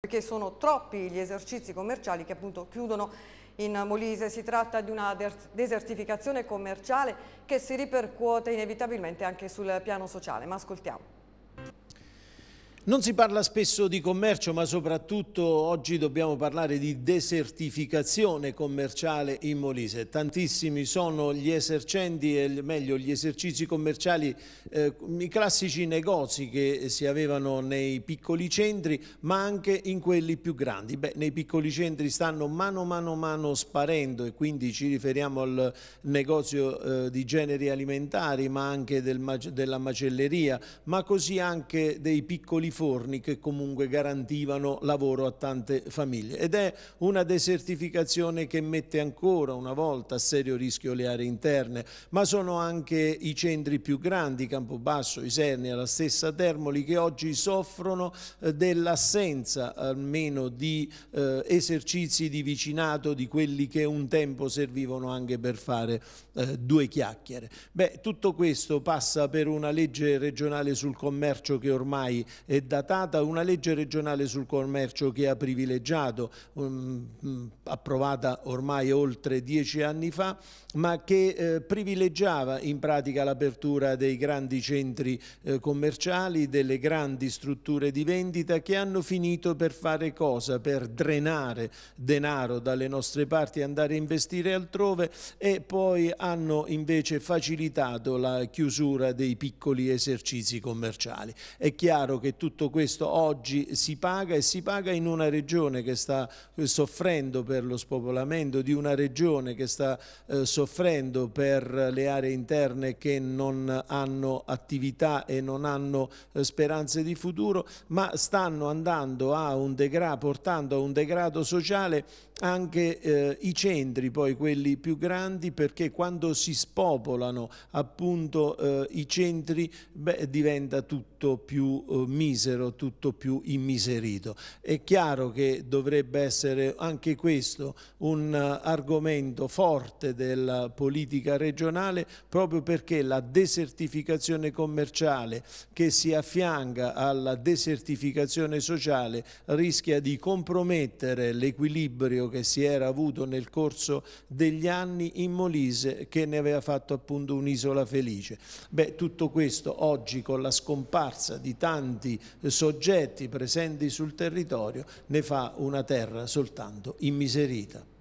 perché sono troppi gli esercizi commerciali che appunto chiudono in Molise. Si tratta di una desertificazione commerciale che si ripercuote inevitabilmente anche sul piano sociale, ma ascoltiamo. Non si parla spesso di commercio, ma soprattutto oggi dobbiamo parlare di desertificazione commerciale in Molise. Tantissimi sono gli esercenti, meglio gli esercizi commerciali, eh, i classici negozi che si avevano nei piccoli centri, ma anche in quelli più grandi. Beh, nei piccoli centri stanno mano mano mano sparendo e quindi ci riferiamo al negozio eh, di generi alimentari, ma anche del, della macelleria, ma così anche dei piccoli forni che comunque garantivano lavoro a tante famiglie. Ed è una desertificazione che mette ancora una volta a serio rischio le aree interne, ma sono anche i centri più grandi, Campobasso, Isernia, la stessa Termoli, che oggi soffrono eh, dell'assenza almeno di eh, esercizi di vicinato di quelli che un tempo servivano anche per fare eh, due chiacchiere. Beh, tutto questo passa per una legge regionale sul commercio che ormai è datata una legge regionale sul commercio che ha privilegiato, um, mm, approvata ormai oltre dieci anni fa, ma che eh, privilegiava in pratica l'apertura dei grandi centri eh, commerciali, delle grandi strutture di vendita che hanno finito per fare cosa? Per drenare denaro dalle nostre parti e andare a investire altrove e poi hanno invece facilitato la chiusura dei piccoli esercizi commerciali. È chiaro che tutti tutto questo oggi si paga e si paga in una regione che sta eh, soffrendo per lo spopolamento, di una regione che sta eh, soffrendo per le aree interne che non hanno attività e non hanno eh, speranze di futuro, ma stanno andando a un degrado, portando a un degrado sociale anche eh, i centri, poi quelli più grandi, perché quando si spopolano appunto i centri beh, diventa tutto più eh, misero misero, tutto più immiserito. È chiaro che dovrebbe essere anche questo un eh, argomento forte della politica regionale proprio perché la desertificazione commerciale che si affianca alla desertificazione sociale rischia di compromettere l'equilibrio che si era avuto nel corso degli anni in Molise che ne aveva fatto appunto un'isola felice. Beh, tutto questo oggi con la scomparsa di tanti soggetti presenti sul territorio ne fa una terra soltanto immiserita.